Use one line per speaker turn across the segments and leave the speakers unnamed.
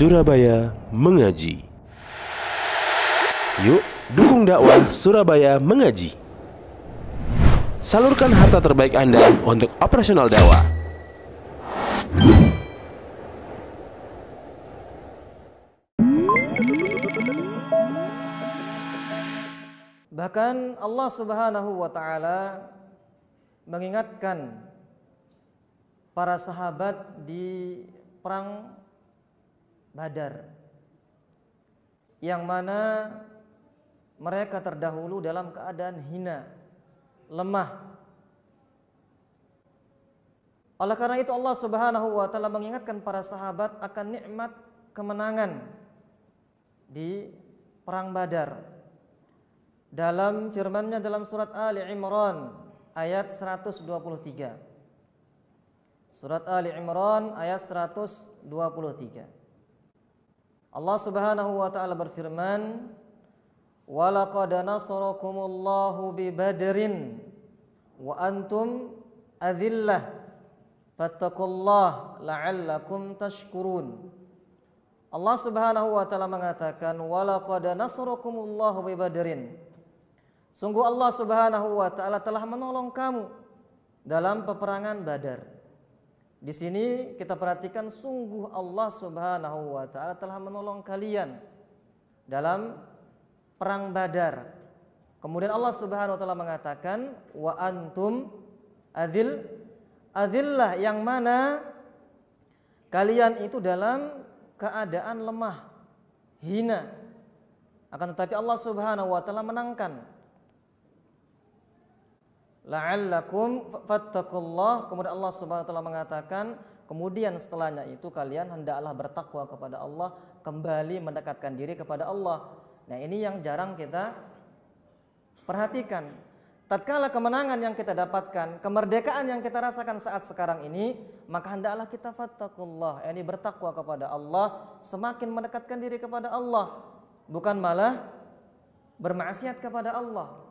Surabaya Mengaji. Yuk, dukung dakwah Surabaya Mengaji. Salurkan harta terbaik Anda untuk operasional dakwah.
Bahkan Allah Subhanahu wa taala mengingatkan para sahabat di perang Badar yang mana mereka terdahulu dalam keadaan hina, lemah. Oleh karena itu Allah Subhanahu wa taala mengingatkan para sahabat akan nikmat kemenangan di perang Badar. Dalam firman-Nya dalam surat Ali Imran ayat 123. Surat Ali Imran ayat 123. Allah Subhanahu wa taala berfirman, Walaqad nasarakumullahu bi Badrin wa antum adillah fattaqullah la'allakum tashkurun." Allah Subhanahu wa taala mengatakan, Walaqad nasarakumullahu bi Badrin." Sungguh Allah Subhanahu wa taala telah menolong kamu dalam peperangan Badar. Di sini kita perhatikan sungguh Allah Subhanahu wa taala telah menolong kalian dalam perang Badar. Kemudian Allah Subhanahu wa taala mengatakan wa antum adil adillah yang mana kalian itu dalam keadaan lemah, hina. Akan tetapi Allah Subhanahu wa taala menangkan la'allakum fattaqullah kemudian Allah Subhanahu wa taala mengatakan kemudian setelahnya itu kalian hendaklah bertakwa kepada Allah kembali mendekatkan diri kepada Allah nah ini yang jarang kita perhatikan tatkala kemenangan yang kita dapatkan kemerdekaan yang kita rasakan saat sekarang ini maka hendaklah kita fattaqullah ini bertakwa kepada Allah semakin mendekatkan diri kepada Allah bukan malah bermaksiat kepada Allah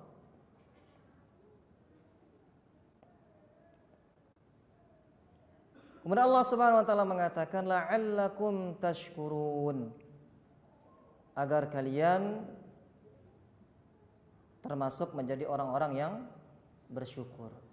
Kemudian Allah Subhanahu wa taala mengatakan la'allakum tashkurun agar kalian termasuk menjadi orang-orang yang bersyukur.